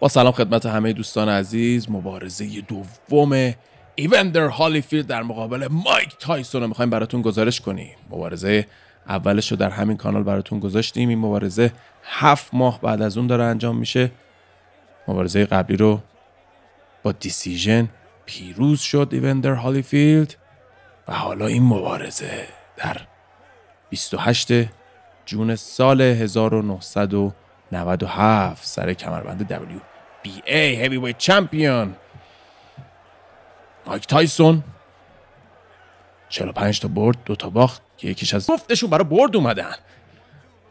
با سلام خدمت همه دوستان عزیز مبارزه دوم ایوندر هالیفیلد در مقابل مایک تایسون رو میخوایم براتون گزارش کنیم مبارزه اولش رو در همین کانال براتون گذاشتیم این مبارزه هفت ماه بعد از اون داره انجام میشه مبارزه قبلی رو با دیسیژن پیروز شد ایوندر هالیفیلد و حالا این مبارزه در 28 جون سال 1900 97 سر کمربند WBA هیویویت چمپیون مایک تایسون 45 تا برد دو تا باخت که یکیش از گفتشون برای برد اومدن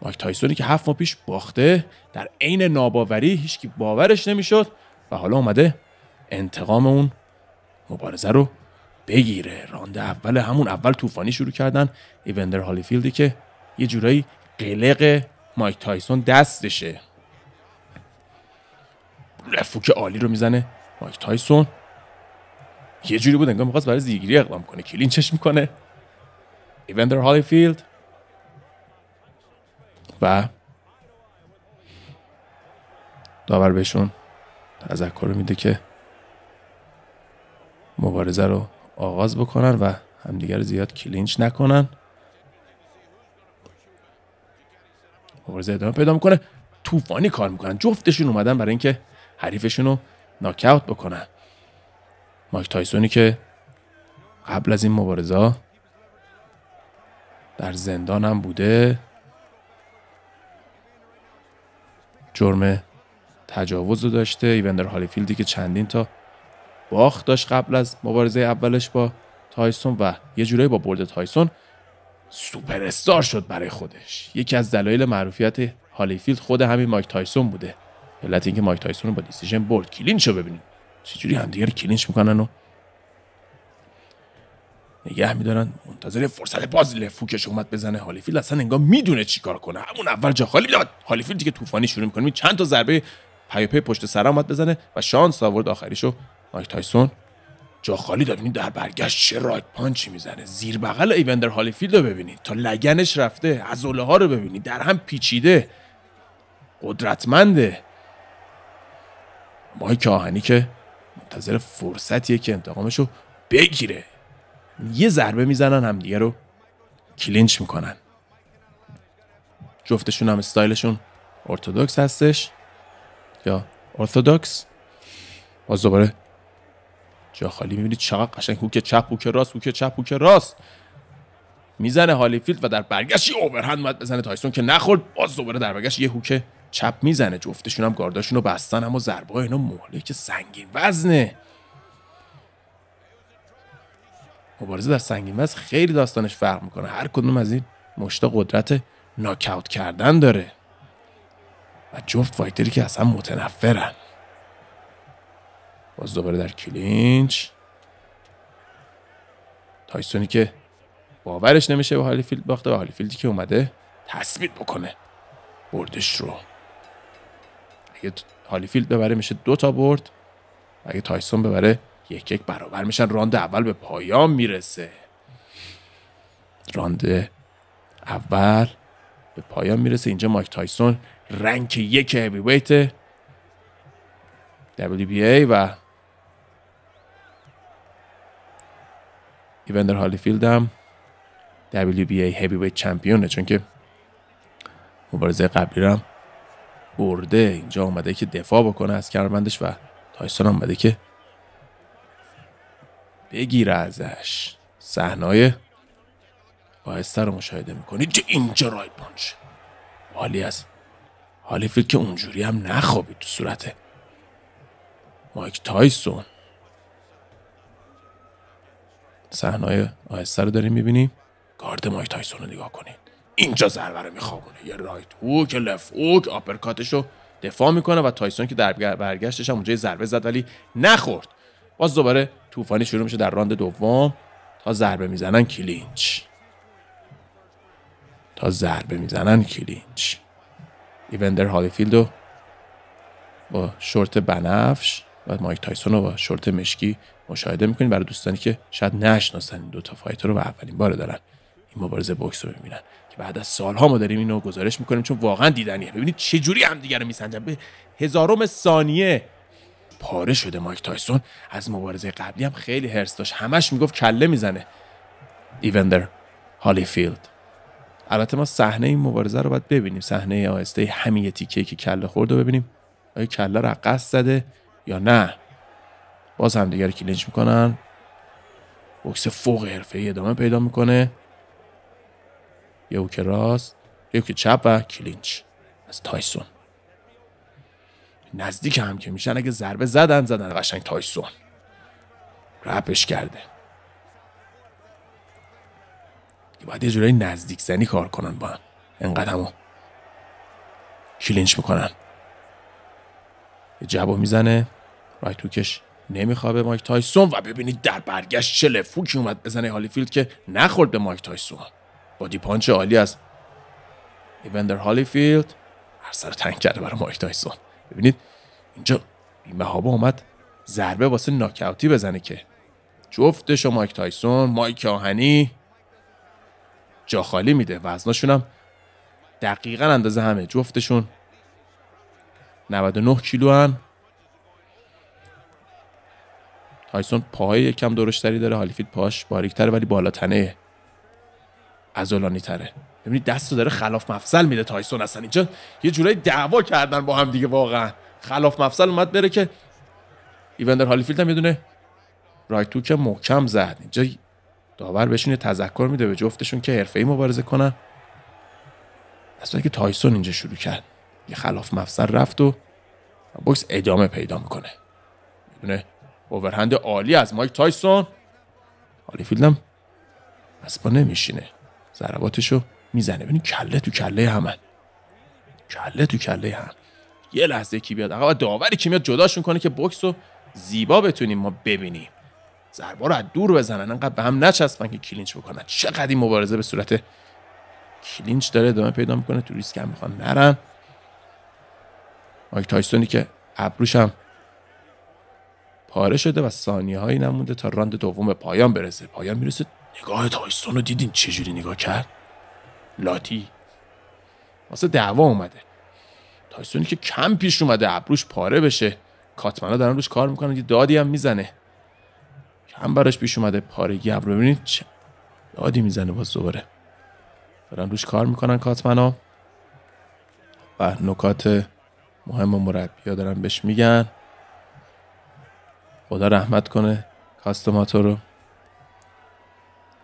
مایک تایسونی که هفت ماه پیش باخته در عین ناباوری هیچکی باورش نمیشد و حالا اومده انتقام اون مبارزه رو بگیره رانده اول همون اول طوفانی شروع کردن ایوندر هالیفیلدی که یه جورایی قلق مایک تایسون دستشه لفوک عالی رو میزنه مایک تایسون یه جوری بود انگار میخواست برای زیگیری اقدام کنه کلینچش میکنه ایوندر هالیفیلد و داور بهشون تذکر میده که مبارزه رو آغاز بکنن و همدیگر زیاد کلینچ نکنن مبارزه ادامه پیدا میکنه طوفانی کار میکنن جفتشون اومدن برای اینکه حریفشون رو ناکاوت بکنن مایک تایسونی که قبل از این مبارزه در زندان هم بوده جرم تجاوز رو داشته ایوندر هالیفیلدی که چندین تا باخت داشت قبل از مبارزه اولش با تایسون و یه جورایی با برد تایسون سوپر استار شد برای خودش یکی از دلایل معروفیت هالیفیلد خود همین مایک تایسون بوده علت اینکه مایک تایسون رو با دیسیژن برد کلینچ رو ببینید چجوری همدیگه رو کلینچ میکنن و نگه میدارن منتظر فرصت باز لفوکش اومد بزنه هالیفیلد اصلا انگار میدونه چیکار کنه همون اول جا خالی میداد هالیفیلد دیگه طوفانی شروع میکنه چند تا ضربه پیاپی پشت سر اومد بزنه و شانس آورد آخریشو مایک تایسون جا خالی داد در برگشت چه رایت پانچی میزنه زیر بغل ایوندر هالیفیلد رو ببینید تا لگنش رفته اوله ها رو ببینید در هم پیچیده قدرتمنده مای کاهنی که منتظر فرصتیه که انتقامش رو بگیره یه ضربه میزنن هم دیگه رو کلینچ میکنن جفتشون هم استایلشون ارتودکس هستش یا ارتودکس باز دوباره جا خالی میبینید چقدر قشنگ هوک چپ هوک راست هوک چپ هوک راست میزنه هالیفیلد و در برگشت یه اوورهند اومد بزنه تایسون که نخورد باز دوباره در برگشت یه هوک چپ میزنه جفتشون هم گارداشون رو بستن اما ضربه اینا که سنگین وزنه مبارزه در سنگین وزن خیلی داستانش فرق میکنه هر کدوم از این مشتا قدرت ناکاوت کردن داره و جفت فایتری که اصلا متنفرن باز دوباره در کلینچ تایسونی که باورش نمیشه به هالیفیلد باخته و هالیفیلدی که اومده تثبیت بکنه بردش رو اگه هالیفیلد ببره میشه دو تا برد اگه تایسون ببره یک یک برابر میشن راند اول به پایان میرسه راند اول به پایان میرسه اینجا مایک تایسون رنک یک هیوی ویت WBA و ایوندر هالیفیلد هم WBA Heavyweight چمپیونه چون که مبارزه قبلی هم برده اینجا اومده که دفاع بکنه از کرمندش و تایسون اومده که بگیر ازش صحنای باعثتر رو مشاهده میکنی که اینجا رای پانچ حالی از حالی که اونجوری هم نخوابید تو صورت مایک تایسون صحنه آهسته رو داریم میبینیم کارت مایک تایسون رو نگاه کنید اینجا ضربه رو میخوابونه یه رایت هوک لف هوک آپرکاتش رو دفاع میکنه و تایسون که در برگشتش هم اونجا ضربه زد ولی نخورد باز دوباره طوفانی شروع میشه در راند دوم تا ضربه میزنن کلینچ تا ضربه میزنن کلینچ ایوندر هالیفیلد با شورت بنفش و مایک تایسون رو با شورت مشکی مشاهده میکنید برای دوستانی که شاید نشناسن این دوتا فایتر رو و اولین بار دارن این مبارزه بوکس رو میبینن که بعد از سالها ما داریم اینو گزارش میکنیم چون واقعا دیدنیه ببینید چه جوری همدیگه رو میسنجن به هزارم ثانیه پاره شده مایک تایسون از مبارزه قبلی هم خیلی هرس داشت همش میگفت کله میزنه ایوندر هالیفیلد البته ما صحنه این مبارزه رو باید ببینیم صحنه آهسته همین تیکه که کله خورد رو ببینیم آیا کله رو قصد زده یا نه باز هم دیگر کلینچ میکنن بکس فوق حرفه ادامه پیدا میکنه یه که راست یه چپ و کلینچ از تایسون نزدیک هم که میشن اگه ضربه زدن زدن قشنگ تایسون رپش کرده باید یه جورایی نزدیک زنی کار کنن با هم انقدر همو کلینچ میکنن یه جبو میزنه رایتوکش کش نمیخواد به مایک تایسون و ببینید در برگشت چه لفوکی اومد بزنه هالیفیلد که نخورد به مایک تایسون با پانچ عالی از ایوندر هالیفیلد هر سر تنگ کرده برای مایک تایسون ببینید اینجا بیمهابا اومد ضربه واسه ناکاوتی بزنه که جفتش و مایک تایسون مایک آهنی جا خالی میده وزناشون هم دقیقا اندازه همه جفتشون 99 کیلو هن تایسون پاهای یکم درشتری داره هالیفیلد پاش باریکتر ولی بالا تنه عضلانی تره ببینید دستو داره خلاف مفصل میده تایسون اصلا اینجا یه جورایی دعوا کردن با هم دیگه واقعا خلاف مفصل اومد بره که ایوندر هالیفیلد هم میدونه رایت تو که محکم زد اینجا داور بهشون تذکر میده به جفتشون که ای مبارزه کنن اصلا که تایسون اینجا شروع کرد یه خلاف مفصل رفت و بوکس ادامه پیدا میکنه میدونه اوورهند عالی از مایک تایسون فیلدم از پا نمیشینه ضرباتشو میزنه ببین کله تو کله همه کله تو کله هم یه لحظه کی بیاد آقا داوری که میاد جداشون کنه که بکس رو زیبا بتونیم ما ببینیم ضربا رو از دور بزنن انقدر به هم نچسبن که کلینچ بکنن چقدر این مبارزه به صورت کلینچ داره ادامه پیدا میکنه تو ریسک هم میخوان نرن مایک تایسونی که ابروش پاره شده و ثانیه هایی نمونده تا راند دوم پایان برسه پایان میرسه نگاه تایسون رو دیدین چجوری نگاه کرد لاتی واسه دعوا اومده تایسونی که کم پیش اومده ابروش پاره بشه کاتمنا دارن روش کار میکنن یه دادی هم میزنه کم براش پیش اومده پاره ابرو ببینید چه دادی میزنه باز دوباره دارن روش کار میکنن کاتمنا و نکات مهم و مربی ها دارن بهش میگن خدا رحمت کنه کاستوماتو رو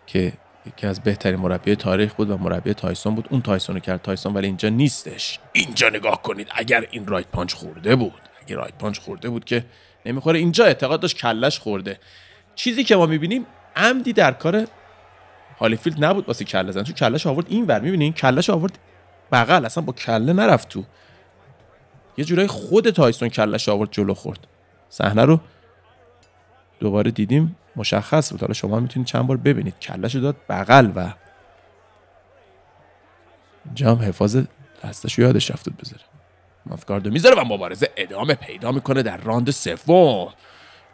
که یکی از بهترین مربی تاریخ بود و مربی تایسون بود اون تایسون رو کرد تایسون ولی اینجا نیستش اینجا نگاه کنید اگر این رایت پانچ خورده بود اگر رایت پانچ خورده بود که نمیخوره اینجا اعتقاد داشت کلش خورده چیزی که ما میبینیم عمدی در کار هالیفیلد نبود واسه کله زن چون کلش آورد این ور میبینین کلش آورد بغل اصلا با کله نرفت تو یه جورایی خود تایسون کلش آورد جلو خورد صحنه رو دوباره دیدیم مشخص بود حالا شما میتونید چند بار ببینید کلش داد بغل و جام حفاظ دستش یادش رفت بود بذاره مافکاردو میذاره و مبارزه ادامه پیدا میکنه در راند سوم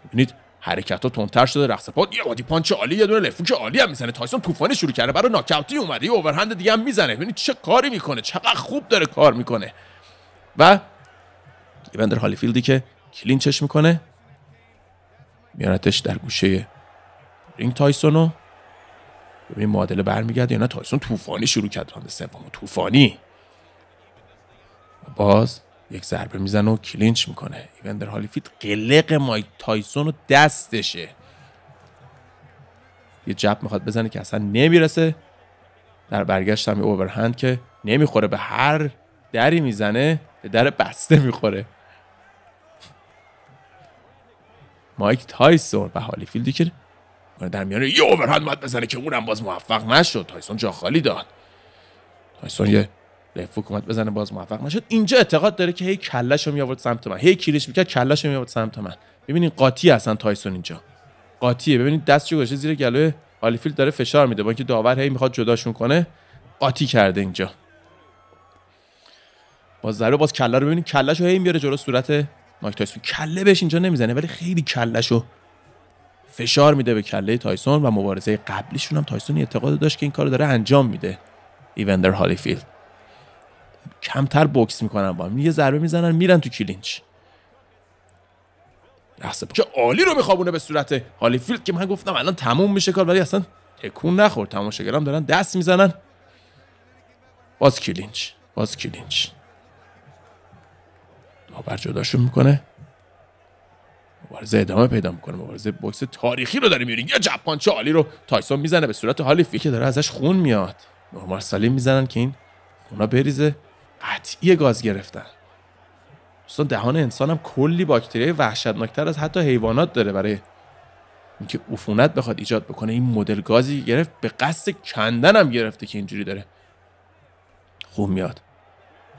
ببینید حرکت ها تندتر شده رقص پاد یه بادی پانچ عالی یه دونه لفوک عالی هم میزنه تایسون طوفانی شروع کرده برای ناکاوتی اومده یه اوورهند دیگه هم میزنه ببینید چه کاری میکنه چقدر خوب داره کار میکنه و ایوندر هالیفیلدی که کلینچش میکنه میارتش در گوشه رینگ تایسون رو این معادله برمیگرده یا نه تایسون طوفانی شروع کرد راند سوم طوفانی باز یک ضربه میزنه و کلینچ میکنه ایوندر هالیفیت قلق مای تایسون رو دستشه یه جب میخواد بزنه که اصلا نمیرسه در برگشت هم یه اوورهند که نمیخوره به هر دری میزنه به در بسته میخوره مایک تایسون و هالیفیلدی که آره در میان یه اوورهند باید بزنه که اونم باز موفق نشد تایسون جا خالی داد تایسون یه لفو کمت بزنه باز موفق نشد اینجا اعتقاد داره که هی کلش رو میابرد سمت من هی کیرش میکرد کلش رو میابرد سمت من ببینین قاطی هستن تایسون اینجا قاطیه ببینید دستش گذاشته زیر گلوی هالیفیلد داره فشار میده با اینکه داور هی میخواد جداشون کنه قاطی کرده اینجا باز ضربه باز کله رو ببینید کلش رو هی میاره جلو صورت مایک تایسون کله بهش اینجا نمیزنه ولی خیلی کلهشو فشار میده به کله تایسون و مبارزه قبلیشون هم تایسون اعتقاد داشت که این کارو داره انجام میده ایوندر هالیفیلد کمتر بوکس میکنن با این یه ضربه میزنن میرن تو کلینچ لحظه که عالی رو میخوابونه به صورت هالیفیلد که من گفتم الان تموم میشه کار ولی اصلا تکون نخور تماشاگرام دارن دست میزنن باز کلینچ باز کلینچ داور جداشون میکنه مبارزه ادامه پیدا میکنه مبارزه بکس تاریخی رو داره میبینی یا جپان چه عالی رو تایسون میزنه به صورت حالی که داره ازش خون میاد نورمال سالیم میزنن که این خونا بریزه قطعی گاز گرفتن دوستان دهان انسانم کلی باکتری وحشتناکتر از حتی حیوانات داره برای اینکه عفونت بخواد ایجاد بکنه این مدل گازی گرفت به قصد کندن گرفته که اینجوری داره خون میاد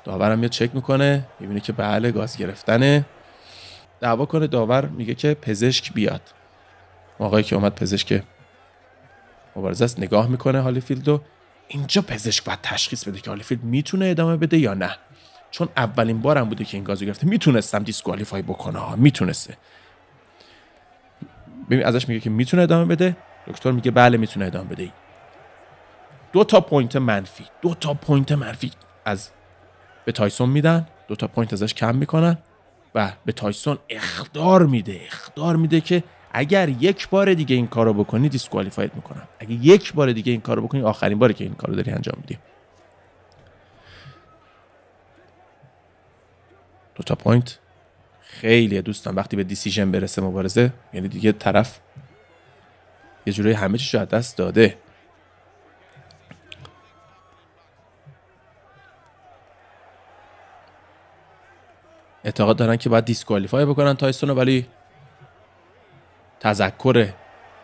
داورم میاد چک میکنه میبینه که بله گاز گرفتنه دعوا کنه داور میگه که پزشک بیاد آقایی که اومد پزشک مبارزه است نگاه میکنه رو اینجا پزشک باید تشخیص بده که هالیفیلد میتونه ادامه بده یا نه چون اولین بارم بوده که این گازو گرفته میتونستم دیسکوالیفای بکنه ها میتونسته ببین ازش میگه که میتونه ادامه بده دکتر میگه بله میتونه ادامه بده دو تا پوینت منفی دو تا پوینت منفی از به تایسون میدن دو تا پوینت ازش کم میکنن و به تایسون اخدار میده اخدار میده که اگر یک بار دیگه این کارو بکنی دیسکوالیفایت میکنم اگه یک بار دیگه این کارو بکنی آخرین باری که این کارو داری انجام میدی دو تا پوینت خیلی دوستان وقتی به دیسیژن برسه مبارزه یعنی دیگه طرف یه جوری همه چیشو از دست داده اعتقاد دارن که باید دیسکوالیفای بکنن تایسون ولی تذکر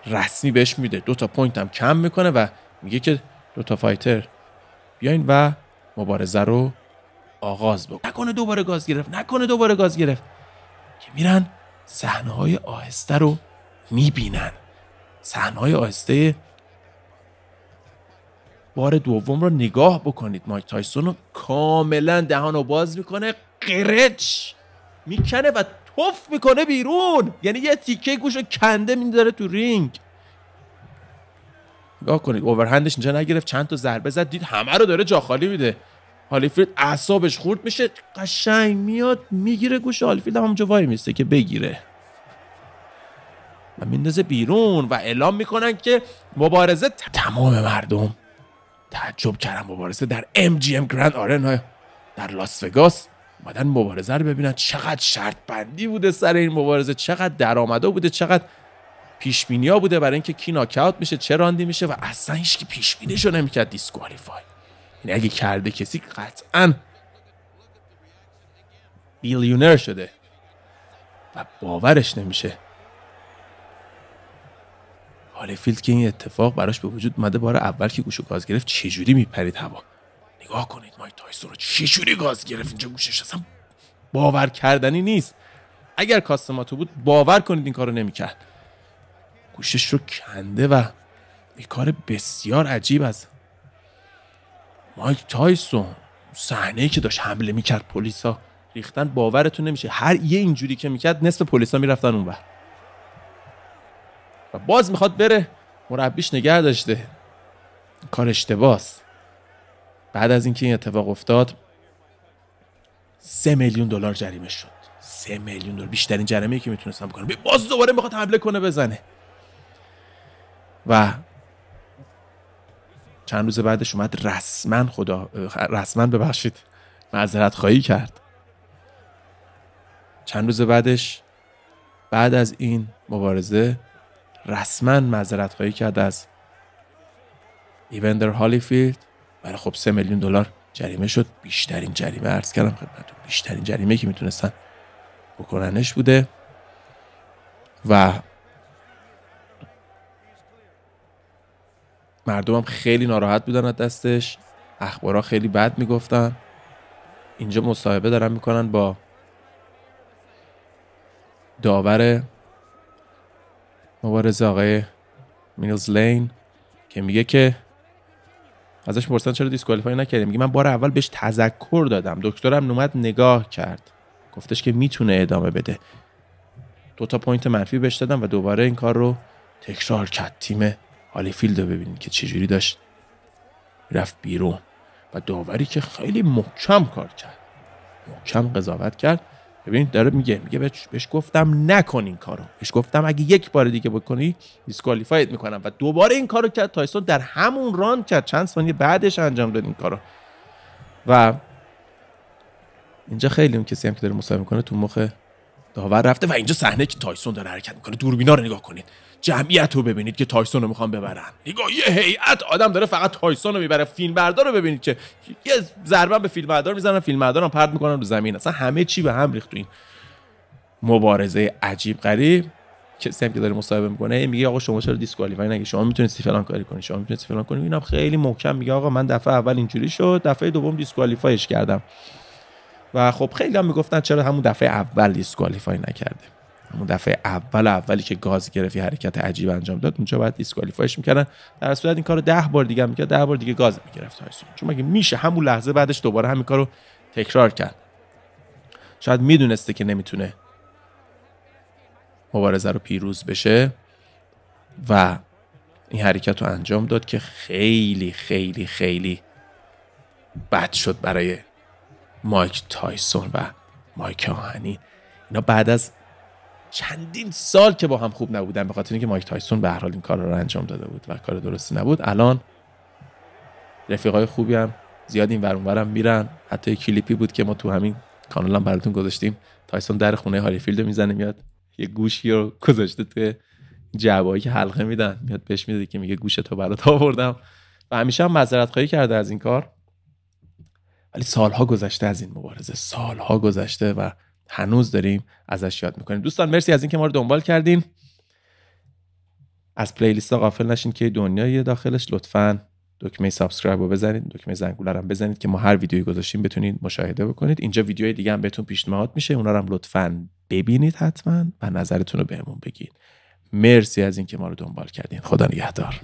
رسمی بهش میده دو تا پوینت هم کم میکنه و میگه که دو تا فایتر بیاین و مبارزه رو آغاز بکن نکنه دوباره گاز گرفت نکنه دوباره گاز گرفت که میرن صحنه های آهسته رو میبینن صحنه های آهسته بار دوم رو نگاه بکنید مایک تایسون رو کاملا دهان رو باز میکنه قرچ میکنه و توف میکنه بیرون یعنی یه تیکه گوشو کنده میداره تو رینگ نگاه کنید اوورهندش اینجا نگرفت چند تا ضربه زد دید همه رو داره جا خالی میده هالیفیلد اعصابش خورد میشه قشنگ میاد میگیره گوش هالیفیلد هم همونجا وای میسته که بگیره و میندازه بیرون و اعلام میکنن که مبارزه تمام مردم تعجب کردن مبارزه در MGM گرند آرن در لاس وگاس اومدن مبارزه رو ببینن چقدر شرط بندی بوده سر این مبارزه چقدر درآمدا بوده چقدر پیش ها بوده برای اینکه کی ناکاوت میشه چه راندی میشه و اصلا هیچ کی پیش شو نمیکرد دیسکوالیفای این یعنی اگه کرده کسی قطعا بیلیونر شده و باورش نمیشه هالیفیلد که این اتفاق براش به وجود مده بار اول که گوشو گاز گرفت چجوری میپرید هوا نگاه کنید مایک تایسون رو چه گاز گرفت اینجا گوشش اصلا باور کردنی نیست اگر کاستماتو بود باور کنید این کارو نمیکرد گوشش رو کنده و یه کار بسیار عجیب از مایک تایسون صحنه ای که داشت حمله میکرد پلیسا ریختن باورتون نمیشه هر یه اینجوری که میکرد نصف پلیسا میرفتن اونور و باز میخواد بره مربیش نگه داشته کار اشتباس بعد از اینکه این اتفاق افتاد سه میلیون دلار جریمه شد سه میلیون دلار بیشترین جریمه ای که میتونستم بکنم باز دوباره میخواد حمله کنه بزنه و چند روز بعدش اومد رسما خدا رسما ببخشید معذرت خواهی کرد چند روز بعدش بعد از این مبارزه رسما معذرت خواهی کرد از ایوندر هالیفیلد ولی خب سه میلیون دلار جریمه شد بیشترین جریمه عرض کردم خدمتتون بیشترین جریمه که میتونستن بکننش بوده و مردمم خیلی ناراحت بودن از دستش اخبارها خیلی بد میگفتن اینجا مصاحبه دارن میکنن با داور مبارزه آقای میلز لین که میگه که ازش پرسن چرا دیسکوالیفای نکردیم میگه من بار اول بهش تذکر دادم دکترم نومد نگاه کرد گفتش که میتونه ادامه بده دو تا پوینت منفی بهش دادم و دوباره این کار رو تکرار کرد تیم هالیفیلد رو ببینید که چجوری داشت رفت بیرون و داوری که خیلی محکم کار کرد محکم قضاوت کرد ببینید داره میگه میگه بهش گفتم نکن این کارو بهش گفتم اگه یک بار دیگه بکنی دیسکوالیفایت میکنم و دوباره این کارو کرد تایسون در همون ران کرد چند ثانیه بعدش انجام داد این کارو و اینجا خیلی اون کسی هم که داره مصاحبه میکنه تو مخه. داور رفته و اینجا صحنه که تایسون داره حرکت میکنه دوربینا رو نگاه کنید جمعیت رو ببینید که تایسون رو میخوان ببرن نگاه یه هیئت آدم داره فقط تایسون رو میبره فیلمبردار رو ببینید که یه ضربه به فیلمبردار بردار میزنن فیلمبردار پرد میکنن رو زمین اصلا همه چی به هم ریخت تو این مبارزه عجیب غریب که هم که داره مصاحبه میکنه میگه آقا شما چرا دیسکوالیفای نگی شما میتونید فلان کاری کنی شما سی فلان کنی اینم خیلی محکم میگه آقا من دفعه اول اینجوری شد دفعه دوم دیسکوالیفایش کردم و خب خیلی هم میگفتن چرا همون دفعه اول دیسکوالیفای نکرده همون دفعه اول اولی که گاز گرفت حرکت عجیب انجام داد اونجا باید دیسکوالیفایش میکردن در صورت این کارو ده بار دیگه میکرد ده بار دیگه گاز میگرفت تایسون چون مگه میشه همون لحظه بعدش دوباره همین کارو تکرار کرد شاید میدونسته که نمیتونه مبارزه رو پیروز بشه و این حرکت رو انجام داد که خیلی خیلی خیلی بد شد برای مایک تایسون و مایک آهنین اینا بعد از چندین سال که با هم خوب نبودن به خاطر اینکه مایک تایسون به حال این کار رو انجام داده بود و کار درستی نبود الان رفیقای خوبی هم زیاد این ور اونورم میرن حتی کلیپی بود که ما تو همین کانال براتون گذاشتیم تایسون در خونه رو میزنه میاد یه گوشی رو گذاشته تو جوابی که حلقه میدن میاد بهش میده که میگه گوشتو برات آوردم و همیشه هم معذرت خواهی کرده از این کار ولی سالها گذشته از این مبارزه سالها گذشته و هنوز داریم ازش یاد میکنیم دوستان مرسی از اینکه ما رو دنبال کردین از پلیلیست ها غافل نشین که دنیای داخلش لطفا دکمه سابسکرایب رو بزنید دکمه زنگوله رو بزنید که ما هر ویدیویی گذاشتیم بتونید مشاهده بکنید اینجا ویدیوهای دیگه هم بهتون پیشنهاد میشه اونا رو هم لطفا ببینید حتما و نظرتون رو بهمون بگید مرسی از اینکه ما رو دنبال کردین خدا نگهدار